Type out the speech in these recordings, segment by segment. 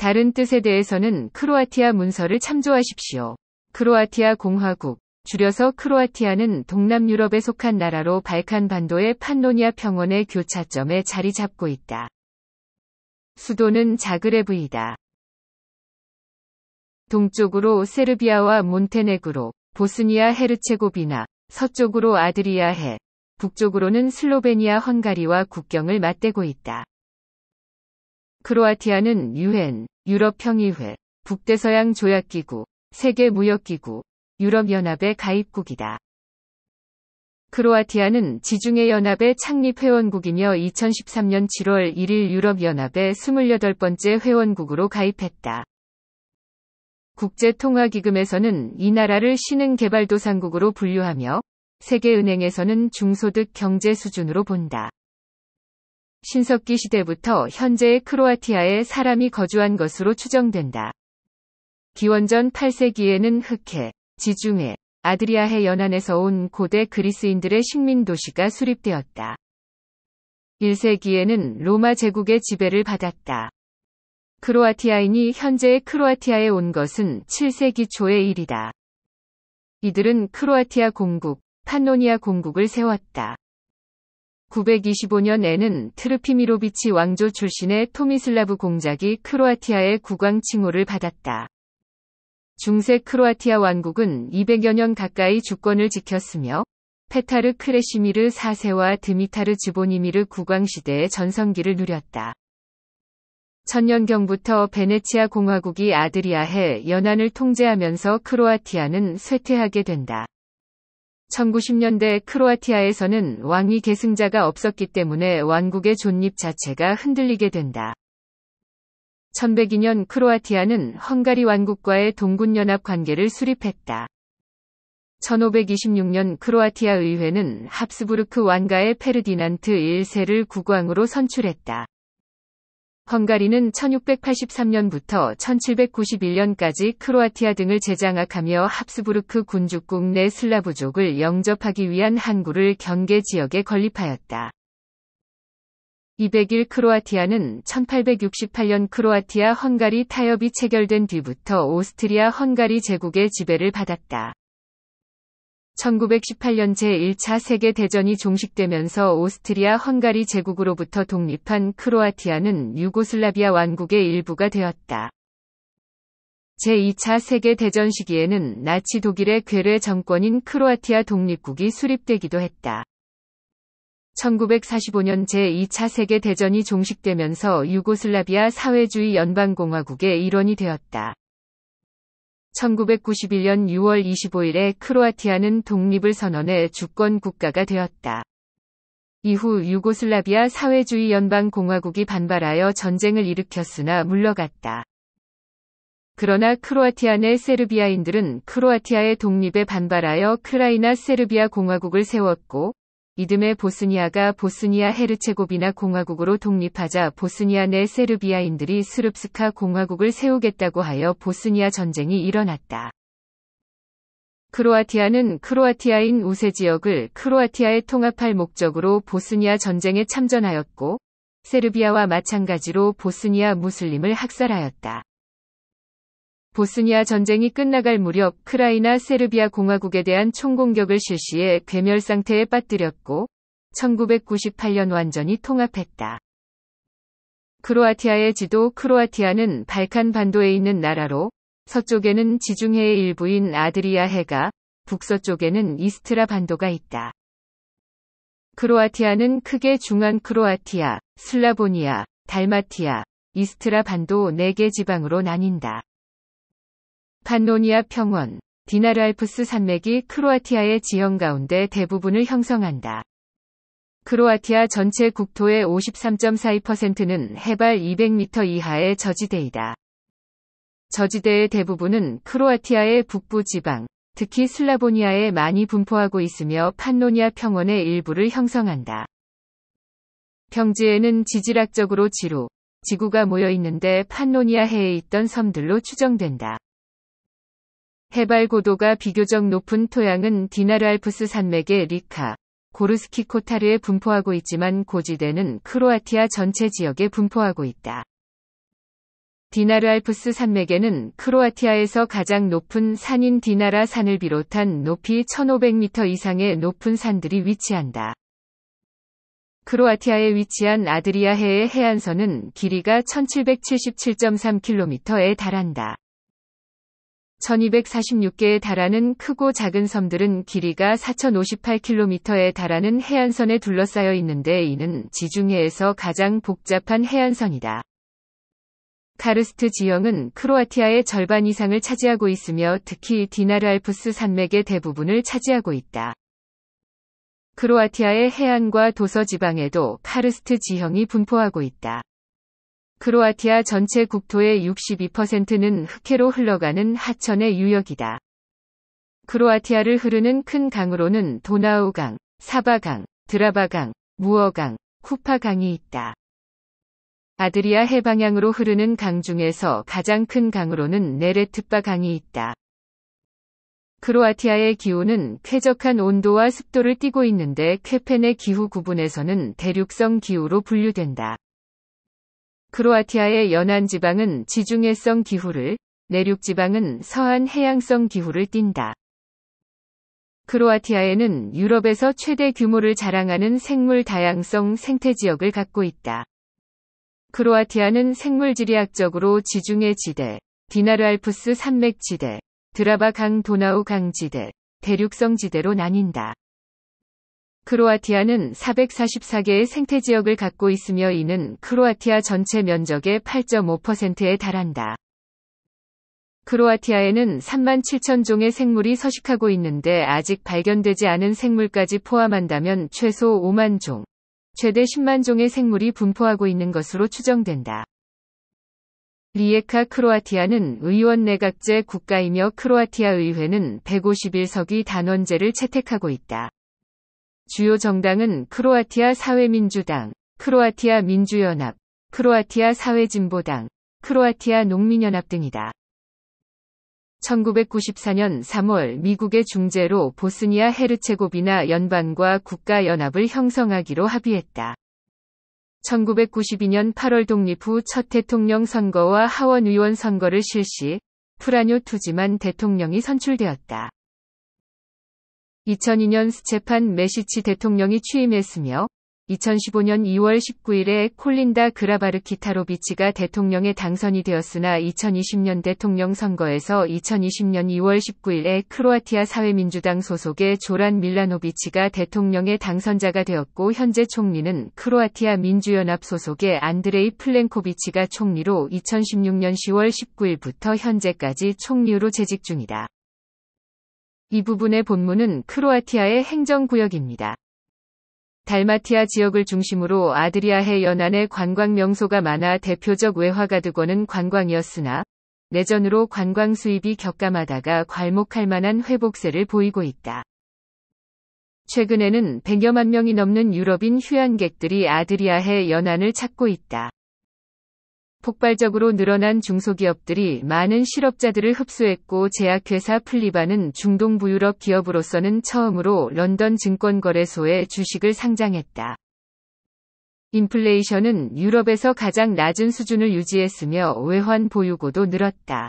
다른 뜻에 대해서는 크로아티아 문서를 참조하십시오. 크로아티아 공화국, 줄여서 크로아티아는 동남유럽에 속한 나라로 발칸 반도의 판노니아 평원의 교차점에 자리 잡고 있다. 수도는 자그레브이다. 동쪽으로 세르비아와 몬테네그로, 보스니아 헤르체고비나, 서쪽으로 아드리아해, 북쪽으로는 슬로베니아 헝가리와 국경을 맞대고 있다. 크로아티아는 유엔, 유럽평의회, 북대서양 조약기구, 세계무역기구, 유럽연합의 가입국이다. 크로아티아는 지중해 연합의 창립 회원국이며 2013년 7월 1일 유럽연합의 28번째 회원국으로 가입했다. 국제통화기금에서는 이 나라를 신흥개발도상국으로 분류하며 세계은행에서는 중소득 경제 수준으로 본다. 신석기 시대부터 현재의 크로아티아에 사람이 거주한 것으로 추정된다. 기원전 8세기에는 흑해, 지중해, 아드리아해 연안에서 온 고대 그리스인들의 식민 도시가 수립되었다. 1세기에는 로마 제국의 지배를 받았다. 크로아티아인이 현재의 크로아티아에 온 것은 7세기 초의 일이다. 이들은 크로아티아 공국, 판노니아 공국을 세웠다. 925년에는 트르피미로비치 왕조 출신의 토미슬라브 공작이 크로아티아의 국왕 칭호를 받았다. 중세 크로아티아 왕국은 200여 년 가까이 주권을 지켰으며 페타르 크레시미르 4세와 드미타르 주보니미르 국왕 시대의 전성기를 누렸다. 천년경부터 베네치아 공화국이 아드리아해 연안을 통제하면서 크로아티아는 쇠퇴하게 된다. 1910년대 크로아티아에서는 왕위 계승자가 없었기 때문에 왕국의 존립 자체가 흔들리게 된다. 1102년 크로아티아는 헝가리 왕국과의 동군연합 관계를 수립했다. 1526년 크로아티아 의회는 합스부르크 왕가의 페르디난트 1세를 국왕으로 선출했다. 헝가리는 1683년부터 1791년까지 크로아티아 등을 재장악하며 합스부르크 군주국 내 슬라브족을 영접하기 위한 항구를 경계 지역에 건립하였다. 201 크로아티아는 1868년 크로아티아 헝가리 타협이 체결된 뒤부터 오스트리아 헝가리 제국의 지배를 받았다. 1918년 제1차 세계대전이 종식되면서 오스트리아 헝가리 제국으로부터 독립한 크로아티아는 유고슬라비아 왕국의 일부가 되었다. 제2차 세계대전 시기에는 나치 독일의 괴뢰 정권인 크로아티아 독립국이 수립되기도 했다. 1945년 제2차 세계대전이 종식되면서 유고슬라비아 사회주의 연방공화국의 일원이 되었다. 1991년 6월 25일에 크로아티아는 독립을 선언해 주권 국가가 되었다. 이후 유고슬라비아 사회주의 연방공화국이 반발하여 전쟁을 일으켰으나 물러갔다. 그러나 크로아티아 내 세르비아인들은 크로아티아의 독립에 반발하여 크라이나 세르비아 공화국을 세웠고 이듬해 보스니아가 보스니아 헤르체고비나 공화국으로 독립하자 보스니아 내 세르비아인들이 스룹스카 공화국을 세우겠다고 하여 보스니아 전쟁이 일어났다. 크로아티아는 크로아티아인 우세 지역을 크로아티아에 통합할 목적으로 보스니아 전쟁에 참전하였고 세르비아와 마찬가지로 보스니아 무슬림을 학살하였다. 보스니아 전쟁이 끝나갈 무렵 크라이나 세르비아 공화국에 대한 총공격을 실시해 괴멸 상태에 빠뜨렸고 1998년 완전히 통합했다. 크로아티아의 지도 크로아티아는 발칸 반도에 있는 나라로 서쪽에는 지중해의 일부인 아드리아해가 북서쪽에는 이스트라 반도가 있다. 크로아티아는 크게 중앙 크로아티아, 슬라보니아, 달마티아, 이스트라 반도 4개 지방으로 나뉜다. 판노니아 평원, 디나르알프스 산맥이 크로아티아의 지형 가운데 대부분을 형성한다. 크로아티아 전체 국토의 53.42%는 해발 200m 이하의 저지대이다. 저지대의 대부분은 크로아티아의 북부 지방, 특히 슬라보니아에 많이 분포하고 있으며 판노니아 평원의 일부를 형성한다. 평지에는 지질학적으로 지루, 지구가 모여 있는데 판노니아 해에 있던 섬들로 추정된다. 해발 고도가 비교적 높은 토양은 디나르알프스 산맥의 리카, 고르스키 코타르에 분포하고 있지만 고지대는 크로아티아 전체 지역에 분포하고 있다. 디나르알프스 산맥에는 크로아티아에서 가장 높은 산인 디나라 산을 비롯한 높이 1500m 이상의 높은 산들이 위치한다. 크로아티아에 위치한 아드리아해의 해안선은 길이가 1777.3km에 달한다. 1246개에 달하는 크고 작은 섬들은 길이가 4058km에 달하는 해안선에 둘러싸여 있는데 이는 지중해에서 가장 복잡한 해안선이다. 카르스트 지형은 크로아티아의 절반 이상을 차지하고 있으며 특히 디나르 알프스 산맥의 대부분을 차지하고 있다. 크로아티아의 해안과 도서 지방에도 카르스트 지형이 분포하고 있다. 크로아티아 전체 국토의 62%는 흑해로 흘러가는 하천의 유역이다. 크로아티아를 흐르는 큰 강으로는 도나우강, 사바강, 드라바강, 무어강, 쿠파강이 있다. 아드리아 해방향으로 흐르는 강 중에서 가장 큰 강으로는 네레트바 강이 있다. 크로아티아의 기후는 쾌적한 온도와 습도를 띠고 있는데 케펜의 기후 구분에서는 대륙성 기후로 분류된다. 크로아티아의 연안 지방은 지중해성 기후를, 내륙 지방은 서한 해양성 기후를 띈다. 크로아티아에는 유럽에서 최대 규모를 자랑하는 생물 다양성 생태 지역을 갖고 있다. 크로아티아는 생물 지리학적으로 지중해 지대, 디나르 알프스 산맥 지대, 드라바 강 도나우 강 지대, 대륙성 지대로 나뉜다. 크로아티아는 444개의 생태지역을 갖고 있으며 이는 크로아티아 전체 면적의 8.5%에 달한다. 크로아티아에는 3만 7천 종의 생물이 서식하고 있는데 아직 발견되지 않은 생물까지 포함한다면 최소 5만 종, 최대 10만 종의 생물이 분포하고 있는 것으로 추정된다. 리에카 크로아티아는 의원 내각제 국가이며 크로아티아 의회는 151석이 단원제를 채택하고 있다. 주요 정당은 크로아티아 사회민주당, 크로아티아 민주연합, 크로아티아 사회진보당, 크로아티아 농민연합 등이다. 1994년 3월 미국의 중재로 보스니아 헤르체고비나 연방과 국가연합을 형성하기로 합의했다. 1992년 8월 독립 후 첫 대통령 선거와 하원 의원 선거를 실시, 프라뇨 투지만 대통령이 선출되었다. 2002년 스테판 메시치 대통령이 취임했으며 2015년 2월 19일에 콜린다 그라바르키 타로비치가 대통령에 당선이 되었으나 2020년 대통령 선거에서 2020년 2월 19일에 크로아티아 사회민주당 소속의 조란 밀라노비치가 대통령의 당선자가 되었고 현재 총리는 크로아티아 민주연합 소속의 안드레이 플랭코비치가 총리로 2016년 10월 19일부터 현재까지 총리로 재직 중이다. 이 부분의 본문은 크로아티아의 행정구역입니다. 달마티아 지역을 중심으로 아드리아해 연안에 관광 명소가 많아 대표적 외화가드권은 관광이었으나 내전으로 관광 수입이 격감하다가 괄목할 만한 회복세를 보이고 있다. 최근에는 100여만 명이 넘는 유럽인 휴양객들이 아드리아해 연안을 찾고 있다. 폭발적으로 늘어난 중소기업들이 많은 실업자들을 흡수했고 제약회사 플리바는 중동 부유럽 기업으로서는 처음으로 런던 증권거래소에 주식을 상장했다. 인플레이션은 유럽에서 가장 낮은 수준을 유지했으며 외환 보유고도 늘었다.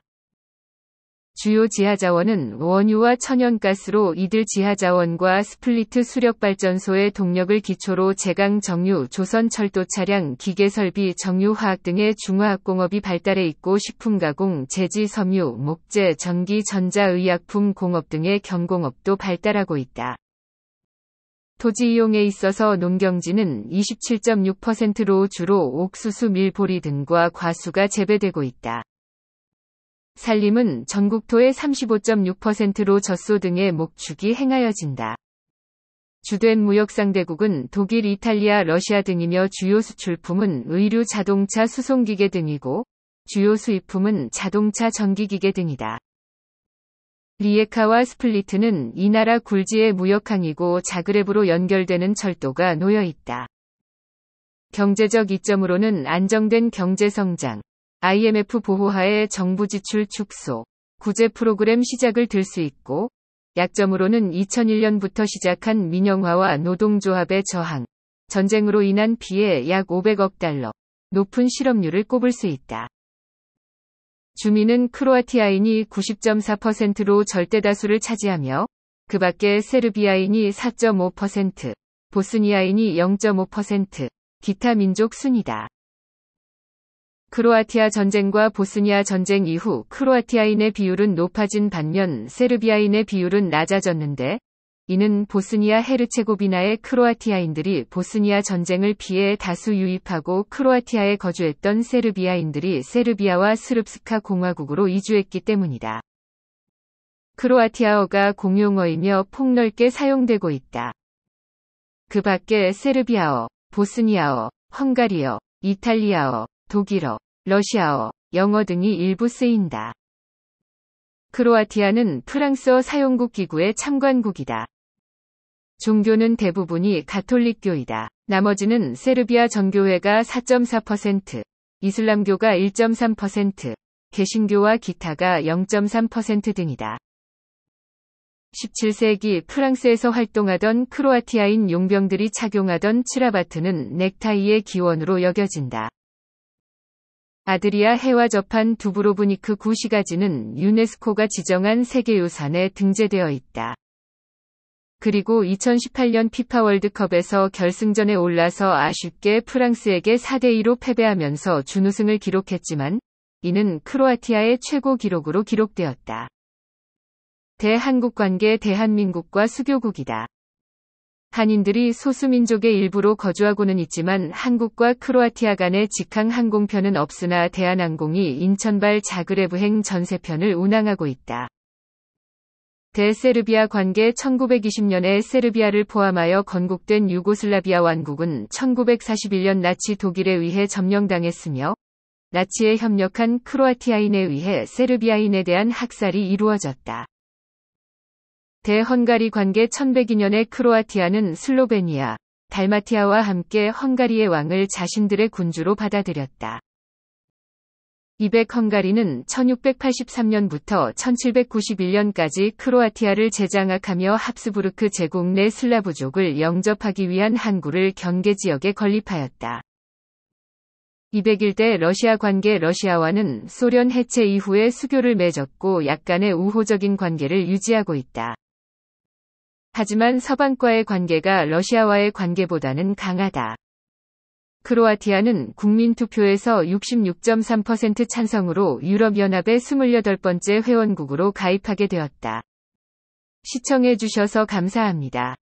주요 지하자원은 원유와 천연가스로 이들 지하자원과 스플리트 수력발전소의 동력을 기초로 제강 정유, 조선 철도 차량, 기계설비, 정유화학 등의 중화학공업이 발달해 있고 식품가공, 제지, 섬유, 목재, 전기, 전자의약품 공업 등의 경공업도 발달하고 있다. 토지 이용에 있어서 농경지는 27.6%로 주로 옥수수, 밀보리 등과 과수가 재배되고 있다. 살림은 전국토의 35.6%로 젖소 등의 목축이 행하여진다. 주된 무역상대국은 독일, 이탈리아, 러시아 등이며 주요 수출품은 의류, 자동차, 수송기계 등이고 주요 수입품은 자동차, 전기기계 등이다. 리에카와 스플리트는 이 나라 굴지의 무역항이고 자그랩으로 연결되는 철도가 놓여 있다. 경제적 이점으로는 안정된 경제성장, IMF 보호하에 정부 지출 축소, 구제 프로그램 시작을 들 수 있고, 약점으로는 2001년부터 시작한 민영화와 노동조합의 저항, 전쟁으로 인한 피해 약 500억 달러, 높은 실업률을 꼽을 수 있다. 주민은 크로아티아인이 90.4%로 절대다수를 차지하며 그 밖에 세르비아인이 4.5%, 보스니아인이 0.5%, 기타 민족 순이다. 크로아티아 전쟁과 보스니아 전쟁 이후 크로아티아인의 비율은 높아진 반면 세르비아인의 비율은 낮아졌는데 이는 보스니아 헤르체고비나의 크로아티아인들이 보스니아 전쟁을 피해 다수 유입하고 크로아티아에 거주했던 세르비아인들이 세르비아와 스룹스카 공화국으로 이주했기 때문이다. 크로아티아어가 공용어이며 폭넓게 사용되고 있다. 그 밖에 세르비아어, 보스니아어, 헝가리어, 이탈리아어, 독일어, 러시아어, 영어 등이 일부 쓰인다. 크로아티아는 프랑스어 사용국 기구의 참관국이다. 종교는 대부분이 가톨릭교이다. 나머지는 세르비아 정교회가 4.4%, 이슬람교가 1.3%, 개신교와 기타가 0.3% 등이다. 17세기 프랑스에서 활동하던 크로아티아인 용병들이 착용하던 치라바트는 넥타이의 기원으로 여겨진다. 아드리아 해와 접한 두브로브니크 구시가지는 유네스코가 지정한 세계유산에 등재되어 있다. 그리고 2018년 피파 월드컵에서 결승전에 올라서 아쉽게 프랑스에게 4대2로 패배하면서 준우승을 기록했지만 이는 크로아티아의 최고 기록으로 기록되었다. 대한국 관계 대한민국과 수교국이다. 한인들이 소수민족의 일부로 거주하고는 있지만 한국과 크로아티아 간의 직항 항공편은 없으나 대한항공이 인천발 자그레브행 전세편을 운항하고 있다. 대세르비아 관계 1920년에 세르비아를 포함하여 건국된 유고슬라비아 왕국은 1941년 나치 독일에 의해 점령당했으며 나치에 협력한 크로아티아인에 의해 세르비아인에 대한 학살이 이루어졌다. 대헝가리 관계 1102년에 크로아티아는 슬로베니아, 달마티아와 함께 헝가리의 왕을 자신들의 군주로 받아들였다. 200 헝가리는 1683년부터 1791년까지 크로아티아를 재장악하며 합스부르크 제국 내 슬라브족을 영접하기 위한 항구를 경계 지역에 건립하였다. 201대 러시아 관계 러시아와는 소련 해체 이후에 수교를 맺었고 약간의 우호적인 관계를 유지하고 있다. 하지만 서방과의 관계가 러시아와의 관계보다는 강하다. 크로아티아는 국민투표에서 66.3% 찬성으로 유럽연합의 28번째 회원국으로 가입하게 되었다. 시청해주셔서 감사합니다.